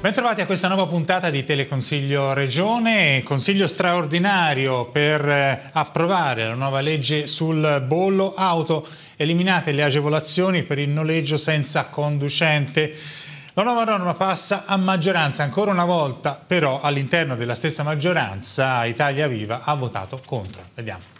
Bentrovati a questa nuova puntata di Teleconsiglio Regione, consiglio straordinario per eh, approvare la nuova legge sul bollo auto, eliminate le agevolazioni per il noleggio senza conducente. La nuova norma passa a maggioranza, ancora una volta però all'interno della stessa maggioranza Italia Viva ha votato contro. Vediamo.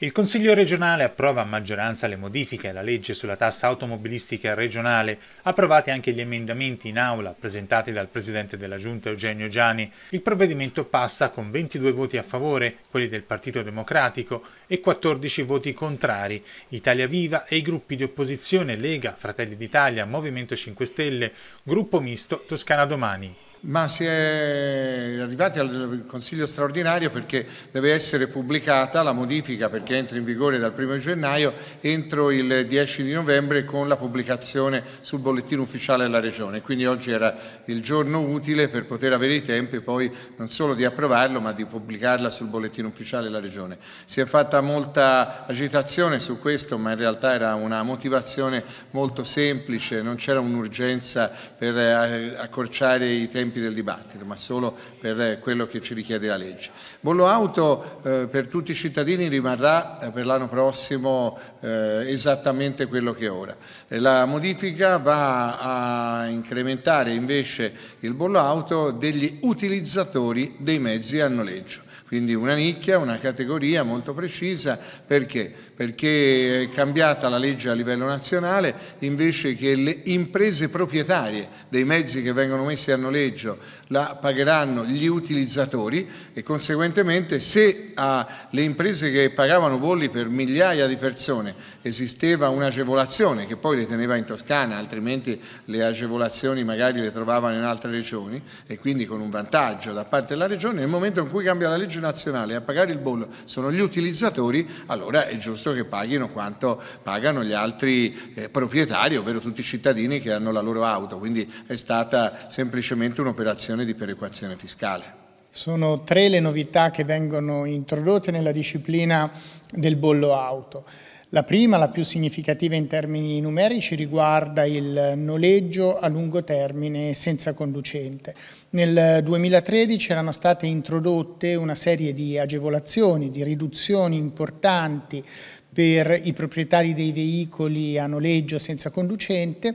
Il Consiglio regionale approva a maggioranza le modifiche alla legge sulla tassa automobilistica regionale, approvati anche gli emendamenti in aula presentati dal presidente della Giunta Eugenio Giani. Il provvedimento passa con 22 voti a favore, quelli del Partito Democratico, e 14 voti contrari, Italia Viva e i gruppi di opposizione Lega, Fratelli d'Italia, Movimento 5 Stelle, Gruppo Misto Toscana Domani ma si è arrivati al Consiglio straordinario perché deve essere pubblicata la modifica perché entra in vigore dal 1 gennaio entro il 10 di novembre con la pubblicazione sul bollettino ufficiale della Regione. Quindi oggi era il giorno utile per poter avere i tempi poi non solo di approvarlo ma di pubblicarla sul bollettino ufficiale della Regione. Si è fatta molta agitazione su questo ma in realtà era una motivazione molto semplice, non c'era un'urgenza per eh, accorciare i tempi tempi del dibattito, ma solo per eh, quello che ci richiede la legge. Bollo auto eh, per tutti i cittadini rimarrà eh, per l'anno prossimo eh, esattamente quello che è ora. Eh, la modifica va a incrementare invece il bollo auto degli utilizzatori dei mezzi a noleggio. Quindi una nicchia, una categoria molto precisa, perché? Perché è cambiata la legge a livello nazionale, invece che le imprese proprietarie dei mezzi che vengono messi a noleggio la pagheranno gli utilizzatori e conseguentemente se alle ah, imprese che pagavano bolli per migliaia di persone esisteva un'agevolazione che poi le teneva in Toscana, altrimenti le agevolazioni magari le trovavano in altre regioni e quindi con un vantaggio da parte della regione, nel momento in cui cambia la legge bilancio nazionale a pagare il bollo sono gli utilizzatori, allora è giusto che paghino quanto pagano gli altri eh, proprietari, ovvero tutti i cittadini che hanno la loro auto. Quindi è stata semplicemente un'operazione di perequazione fiscale. Sono tre le novità che vengono introdotte nella disciplina del bollo auto. La prima, la più significativa in termini numerici, riguarda il noleggio a lungo termine senza conducente. Nel 2013 erano state introdotte una serie di agevolazioni, di riduzioni importanti per i proprietari dei veicoli a noleggio senza conducente.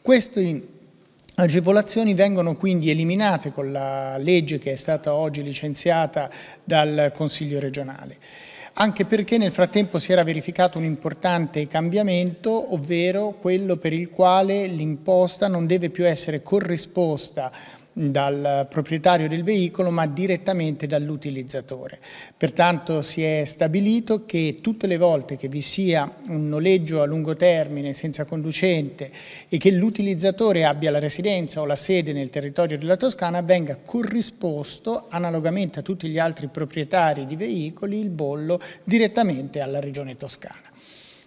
Queste agevolazioni vengono quindi eliminate con la legge che è stata oggi licenziata dal Consiglio regionale anche perché nel frattempo si era verificato un importante cambiamento, ovvero quello per il quale l'imposta non deve più essere corrisposta dal proprietario del veicolo ma direttamente dall'utilizzatore. Pertanto si è stabilito che tutte le volte che vi sia un noleggio a lungo termine senza conducente e che l'utilizzatore abbia la residenza o la sede nel territorio della Toscana venga corrisposto analogamente a tutti gli altri proprietari di veicoli il bollo direttamente alla Regione Toscana.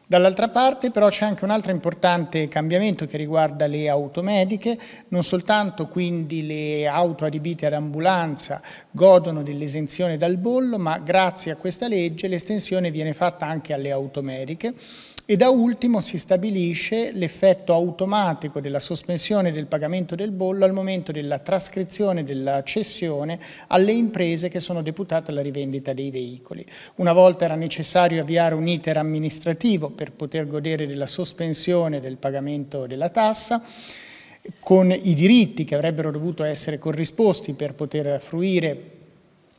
Dall'altra parte però c'è anche un altro importante cambiamento che riguarda le automediche, non soltanto quindi le auto adibite ad ambulanza godono dell'esenzione dal bollo, ma grazie a questa legge l'estensione viene fatta anche alle automediche e da ultimo si stabilisce l'effetto automatico della sospensione del pagamento del bollo al momento della trascrizione della cessione alle imprese che sono deputate alla rivendita dei veicoli. Una volta era necessario avviare un iter amministrativo per poter godere della sospensione del pagamento della tassa, con i diritti che avrebbero dovuto essere corrisposti per poter fruire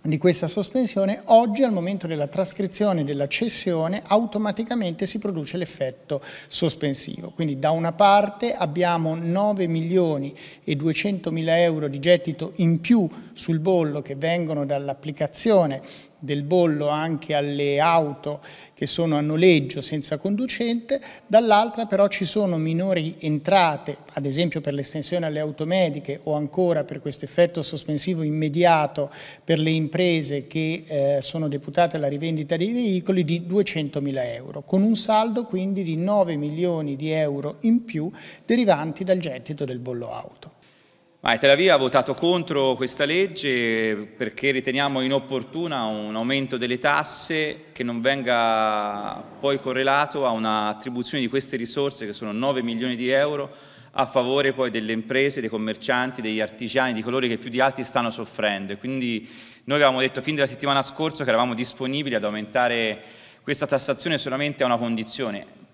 di questa sospensione, oggi al momento della trascrizione della cessione automaticamente si produce l'effetto sospensivo. Quindi da una parte abbiamo 9 milioni e 200 mila euro di gettito in più sul bollo che vengono dall'applicazione del bollo anche alle auto che sono a noleggio senza conducente, dall'altra però ci sono minori entrate, ad esempio per l'estensione alle automediche o ancora per questo effetto sospensivo immediato per le imprese che eh, sono deputate alla rivendita dei veicoli di 200 mila euro, con un saldo quindi di 9 milioni di euro in più derivanti dal gettito del bollo auto. Ma Tel Aviv ha votato contro questa legge perché riteniamo inopportuna un aumento delle tasse che non venga poi correlato a un'attribuzione di queste risorse che sono 9 milioni di euro a favore poi delle imprese, dei commercianti, degli artigiani, di coloro che più di altri stanno soffrendo. quindi noi avevamo detto fin dalla settimana scorsa che eravamo disponibili ad aumentare questa tassazione solamente a una condizione,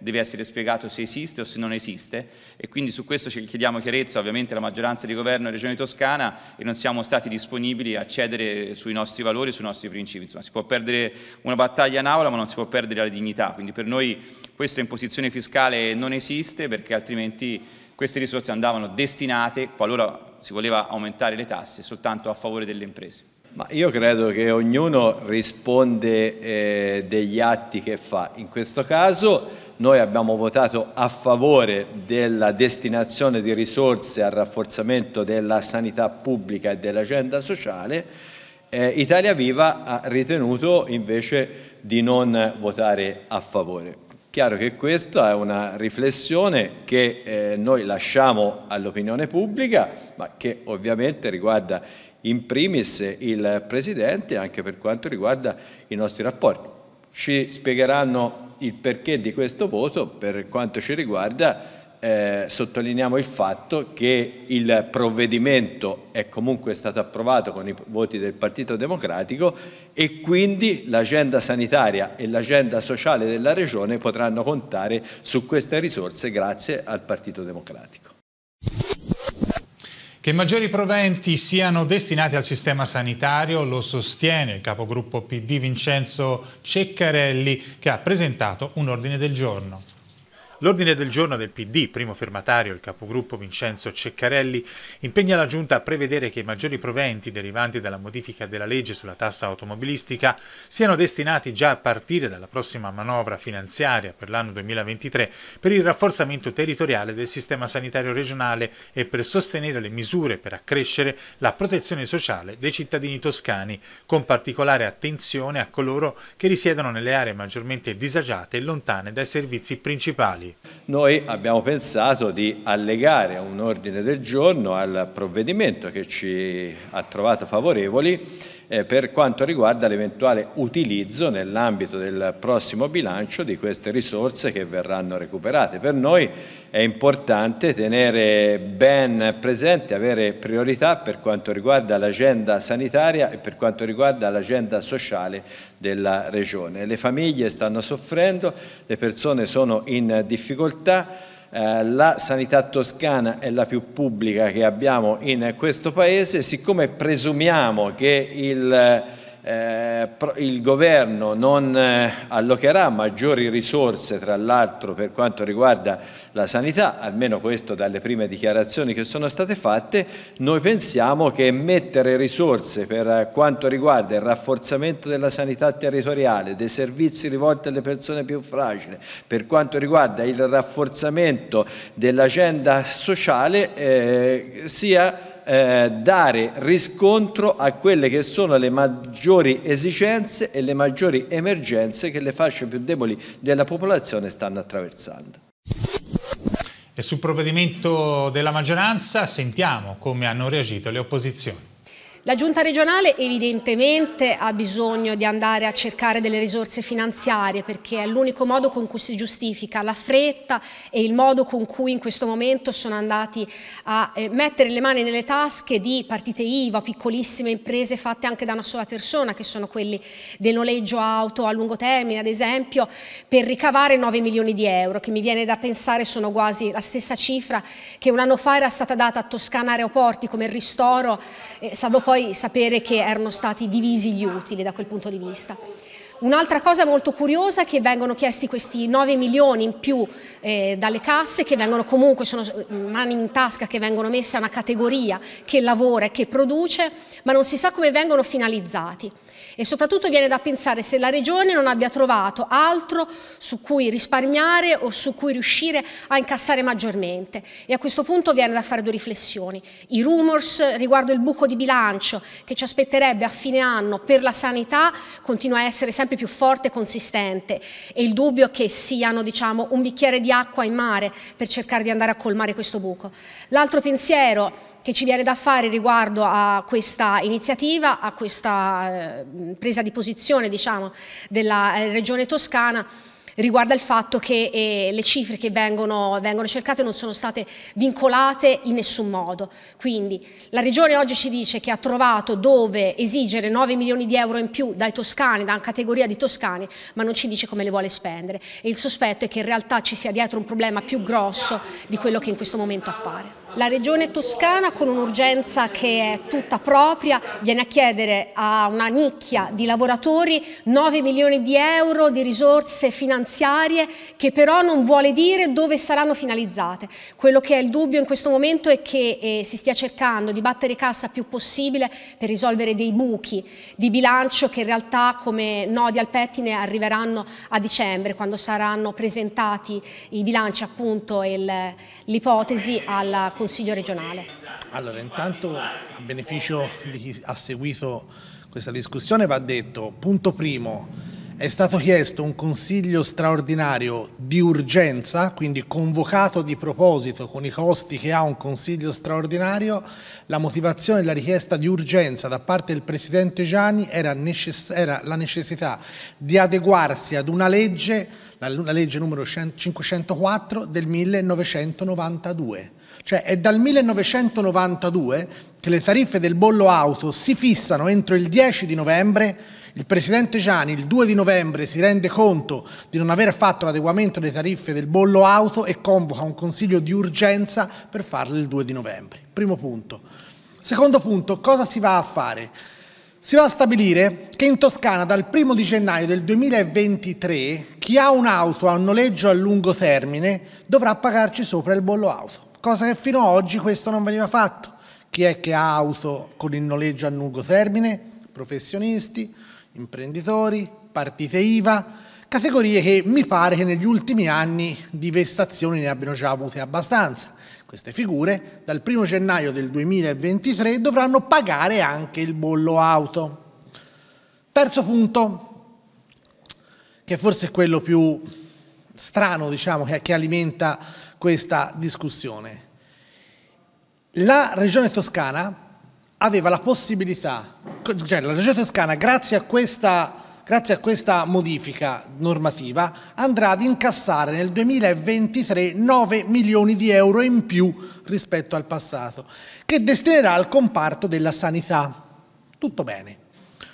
deve essere spiegato se esiste o se non esiste e quindi su questo ci chiediamo chiarezza ovviamente alla maggioranza di governo e Regione Toscana e non siamo stati disponibili a cedere sui nostri valori, sui nostri principi. Insomma, si può perdere una battaglia in aula ma non si può perdere la dignità, quindi per noi questa imposizione fiscale non esiste perché altrimenti queste risorse andavano destinate, qualora si voleva aumentare le tasse, soltanto a favore delle imprese. Ma io credo che ognuno risponde eh, degli atti che fa. In questo caso noi abbiamo votato a favore della destinazione di risorse al rafforzamento della sanità pubblica e dell'agenda sociale. Eh, Italia Viva ha ritenuto invece di non votare a favore. Chiaro che questa è una riflessione che eh, noi lasciamo all'opinione pubblica, ma che ovviamente riguarda in primis il Presidente anche per quanto riguarda i nostri rapporti. Ci spiegheranno il perché di questo voto, per quanto ci riguarda, eh, sottolineiamo il fatto che il provvedimento è comunque stato approvato con i voti del Partito Democratico e quindi l'agenda sanitaria e l'agenda sociale della Regione potranno contare su queste risorse grazie al Partito Democratico. Che maggiori proventi siano destinati al sistema sanitario lo sostiene il capogruppo PD Vincenzo Ceccarelli che ha presentato un ordine del giorno. L'ordine del giorno del PD, primo firmatario il capogruppo Vincenzo Ceccarelli, impegna la Giunta a prevedere che i maggiori proventi derivanti dalla modifica della legge sulla tassa automobilistica siano destinati già a partire dalla prossima manovra finanziaria per l'anno 2023 per il rafforzamento territoriale del sistema sanitario regionale e per sostenere le misure per accrescere la protezione sociale dei cittadini toscani, con particolare attenzione a coloro che risiedono nelle aree maggiormente disagiate e lontane dai servizi principali regionali. Noi abbiamo pensato di allegare un ordine del giorno al provvedimento che ci ha trovato favorevoli eh, per quanto riguarda l'eventuale utilizzo nell'ambito del prossimo bilancio di queste risorse che verranno recuperate. Per noi è importante tenere ben presente, avere priorità per quanto riguarda l'agenda sanitaria e per quanto riguarda l'agenda sociale della Regione. Le famiglie stanno soffrendo, le persone sono in difficoltà, eh, la sanità toscana è la più pubblica che abbiamo in questo paese, siccome presumiamo che il eh, il governo non eh, allocherà maggiori risorse tra l'altro per quanto riguarda la sanità, almeno questo dalle prime dichiarazioni che sono state fatte, noi pensiamo che mettere risorse per eh, quanto riguarda il rafforzamento della sanità territoriale, dei servizi rivolti alle persone più fragili, per quanto riguarda il rafforzamento dell'agenda sociale eh, sia eh, dare riscontro a quelle che sono le maggiori esigenze e le maggiori emergenze che le fasce più deboli della popolazione stanno attraversando. E sul provvedimento della maggioranza sentiamo come hanno reagito le opposizioni. La giunta regionale evidentemente ha bisogno di andare a cercare delle risorse finanziarie perché è l'unico modo con cui si giustifica la fretta e il modo con cui in questo momento sono andati a eh, mettere le mani nelle tasche di partite IVA, piccolissime imprese fatte anche da una sola persona che sono quelli del noleggio auto a lungo termine ad esempio per ricavare 9 milioni di euro che mi viene da pensare sono quasi la stessa cifra che un anno fa era stata data a Toscana Aeroporti come ristoro eh, salvo poi sapere che erano stati divisi gli utili da quel punto di vista. Un'altra cosa molto curiosa è che vengono chiesti questi 9 milioni in più eh, dalle casse, che vengono comunque, sono mm, mani in tasca che vengono messe a una categoria che lavora e che produce, ma non si sa come vengono finalizzati. E soprattutto viene da pensare se la Regione non abbia trovato altro su cui risparmiare o su cui riuscire a incassare maggiormente. E a questo punto viene da fare due riflessioni. I rumors riguardo il buco di bilancio che ci aspetterebbe a fine anno per la sanità continua a essere sempre sempre più forte e consistente e il dubbio è che siano diciamo, un bicchiere di acqua in mare per cercare di andare a colmare questo buco. L'altro pensiero che ci viene da fare riguardo a questa iniziativa, a questa eh, presa di posizione diciamo, della eh, Regione Toscana, riguarda il fatto che eh, le cifre che vengono, vengono, cercate non sono state vincolate in nessun modo. Quindi la Regione oggi ci dice che ha trovato dove esigere 9 milioni di euro in più dai toscani, da una categoria di toscani, ma non ci dice come le vuole spendere. E il sospetto è che in realtà ci sia dietro un problema più grosso di quello che in questo momento appare. La regione toscana con un'urgenza che è tutta propria viene a chiedere a una nicchia di lavoratori 9 milioni di euro di risorse finanziarie che però non vuole dire dove saranno finalizzate. Quello che è il dubbio in questo momento è che eh, si stia cercando di battere cassa più possibile per risolvere dei buchi di bilancio che in realtà come nodi al pettine arriveranno a dicembre quando saranno presentati i bilanci appunto e l'ipotesi alla Commissione. Consiglio regionale? Allora, intanto a beneficio di chi ha seguito questa discussione va detto, punto primo, è stato chiesto un consiglio straordinario di urgenza, quindi convocato di proposito con i costi che ha un consiglio straordinario, la motivazione della richiesta di urgenza da parte del Presidente Gianni era, necess era la necessità di adeguarsi ad una legge, la, la legge numero 504 del 1992 cioè è dal 1992 che le tariffe del bollo auto si fissano entro il 10 di novembre, il Presidente Gianni il 2 di novembre si rende conto di non aver fatto l'adeguamento delle tariffe del bollo auto e convoca un consiglio di urgenza per farle il 2 di novembre. Primo punto. Secondo punto, cosa si va a fare? Si va a stabilire che in Toscana dal 1 di gennaio del 2023 chi ha un'auto a un noleggio a lungo termine dovrà pagarci sopra il bollo auto cosa che fino ad oggi questo non veniva fatto. Chi è che ha auto con il noleggio a lungo termine? Professionisti, imprenditori, partite IVA, categorie che mi pare che negli ultimi anni di vessazioni ne abbiano già avute abbastanza. Queste figure dal 1 gennaio del 2023 dovranno pagare anche il bollo auto. Terzo punto, che forse è quello più strano, diciamo, che, che alimenta questa discussione. La regione toscana aveva la possibilità, cioè la regione toscana grazie a questa, grazie a questa modifica normativa andrà ad incassare nel 2023 9 milioni di euro in più rispetto al passato, che destinerà al comparto della sanità. Tutto bene.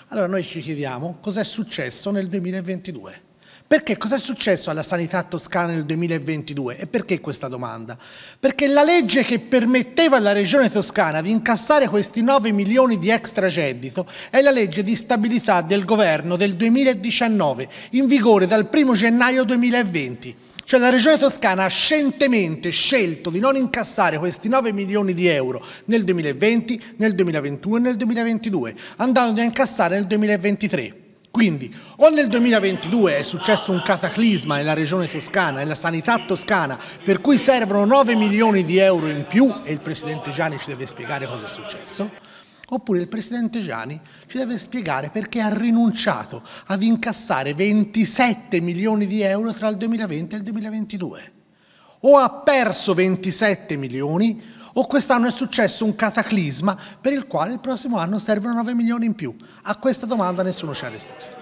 Allora noi ci chiediamo cos'è successo nel 2022. Perché cosa è successo alla sanità toscana nel 2022? E perché questa domanda? Perché la legge che permetteva alla regione toscana di incassare questi 9 milioni di extragedito è la legge di stabilità del governo del 2019, in vigore dal 1 gennaio 2020. Cioè la Regione Toscana ha scientemente scelto di non incassare questi 9 milioni di euro nel 2020, nel 2021 e nel 2022, andando a incassare nel 2023. Quindi, o nel 2022 è successo un cataclisma nella regione toscana, nella sanità toscana, per cui servono 9 milioni di euro in più e il Presidente Gianni ci deve spiegare cosa è successo, oppure il Presidente Gianni ci deve spiegare perché ha rinunciato ad incassare 27 milioni di euro tra il 2020 e il 2022. O ha perso 27 milioni o oh, quest'anno è successo un cataclisma per il quale il prossimo anno servono 9 milioni in più? A questa domanda nessuno ci ha risposto.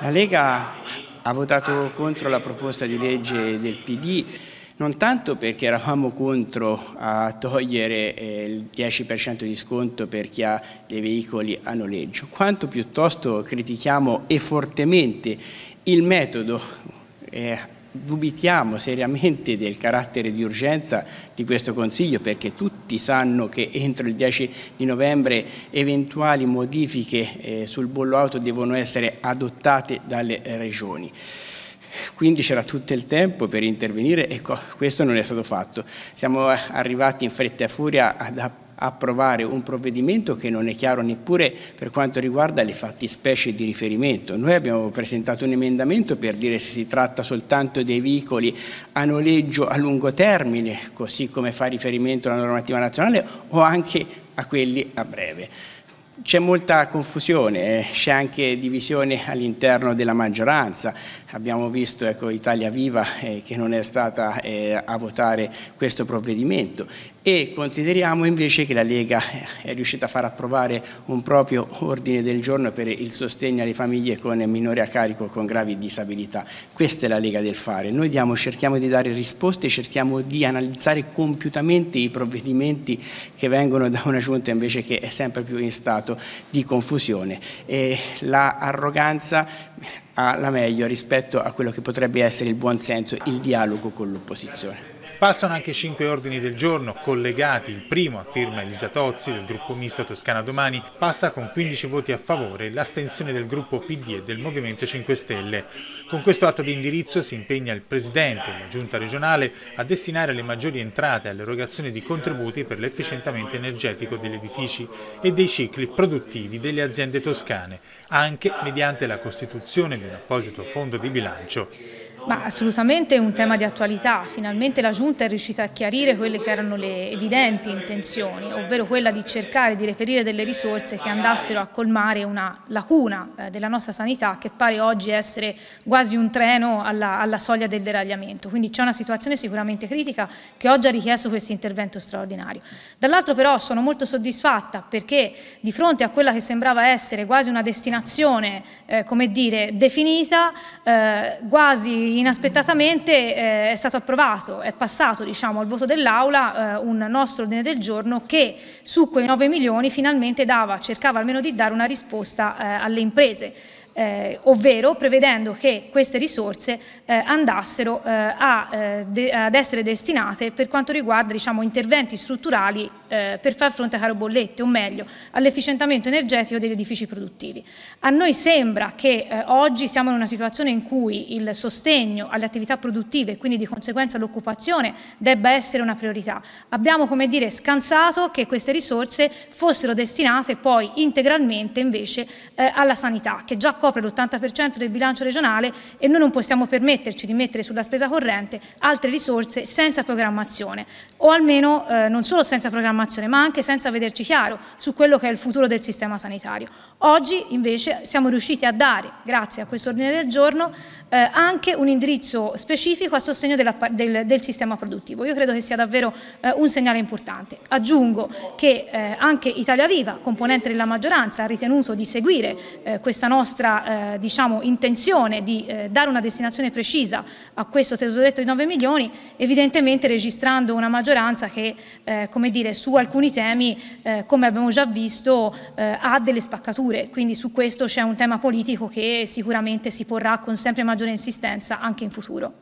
La Lega ha votato contro la proposta di legge del PD non tanto perché eravamo contro a togliere eh, il 10% di sconto per chi ha dei veicoli a noleggio, quanto piuttosto critichiamo e fortemente il metodo eh, dubitiamo seriamente del carattere di urgenza di questo Consiglio perché tutti sanno che entro il 10 di novembre eventuali modifiche eh, sul bollo auto devono essere adottate dalle eh, regioni. Quindi c'era tutto il tempo per intervenire e questo non è stato fatto. Siamo eh, arrivati in fretta e furia ad approvare approvare un provvedimento che non è chiaro neppure per quanto riguarda le fattispecie di riferimento. Noi abbiamo presentato un emendamento per dire se si tratta soltanto dei veicoli a noleggio a lungo termine, così come fa riferimento la normativa nazionale, o anche a quelli a breve. C'è molta confusione, eh, c'è anche divisione all'interno della maggioranza. Abbiamo visto ecco, Italia Viva eh, che non è stata eh, a votare questo provvedimento e consideriamo invece che la Lega eh, è riuscita a far approvare un proprio ordine del giorno per il sostegno alle famiglie con minori a carico con gravi disabilità. Questa è la Lega del fare. Noi diamo, cerchiamo di dare risposte, cerchiamo di analizzare compiutamente i provvedimenti che vengono da una giunta invece che è sempre più in stato di confusione. E la arroganza alla meglio rispetto a quello che potrebbe essere il buonsenso, il dialogo con l'opposizione. Passano anche cinque ordini del giorno collegati, il primo a firma Elisa Tozzi del gruppo misto Toscana Domani, passa con 15 voti a favore l'astensione del gruppo PD e del Movimento 5 Stelle. Con questo atto di indirizzo si impegna il Presidente e la Giunta regionale a destinare le maggiori entrate all'erogazione di contributi per l'efficientamento energetico degli edifici e dei cicli produttivi delle aziende toscane, anche mediante la costituzione di un apposito fondo di bilancio. Ma assolutamente è un tema di attualità, finalmente la Giunta è riuscita a chiarire quelle che erano le evidenti intenzioni, ovvero quella di cercare di reperire delle risorse che andassero a colmare una lacuna eh, della nostra sanità che pare oggi essere quasi un treno alla, alla soglia del deragliamento, quindi c'è una situazione sicuramente critica che oggi ha richiesto questo intervento straordinario. Dall'altro però sono molto soddisfatta perché di fronte a quella che sembrava essere quasi una destinazione, eh, come dire, definita, eh, quasi inaspettatamente eh, è stato approvato, è passato diciamo, al voto dell'Aula eh, un nostro ordine del giorno che su quei 9 milioni finalmente dava, cercava almeno di dare una risposta eh, alle imprese eh, ovvero prevedendo che queste risorse eh, andassero eh, a, eh, de, ad essere destinate per quanto riguarda diciamo, interventi strutturali eh, per far fronte a caro bollette, o meglio all'efficientamento energetico degli edifici produttivi. A noi sembra che eh, oggi siamo in una situazione in cui il sostegno alle attività produttive e quindi di conseguenza l'occupazione debba essere una priorità. Abbiamo come dire scansato che queste risorse fossero destinate poi integralmente invece alla sanità che già copre l'80% del bilancio regionale e noi non possiamo permetterci di mettere sulla spesa corrente altre risorse senza programmazione o almeno eh, non solo senza programmazione ma anche senza vederci chiaro su quello che è il futuro del sistema sanitario. Oggi invece siamo riusciti a dare, grazie a questo ordine del giorno, eh, anche un indirizzo specifico a sostegno della, del, del, sistema produttivo. Io credo che sia davvero eh, un segnale importante. Aggiungo che eh, anche Italia Viva, componente della maggioranza, ha ritenuto di seguire eh, questa nostra eh, diciamo, intenzione di eh, dare una destinazione precisa a questo tesoretto di 9 milioni, evidentemente registrando una maggioranza che eh, come dire, su alcuni temi, eh, come abbiamo già visto, eh, ha delle spaccature, quindi su questo c'è un tema politico che sicuramente si porrà con sempre maggiore insistenza anche in futuro.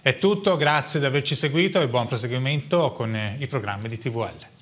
È tutto, grazie di averci seguito e buon proseguimento con i programmi di TVL.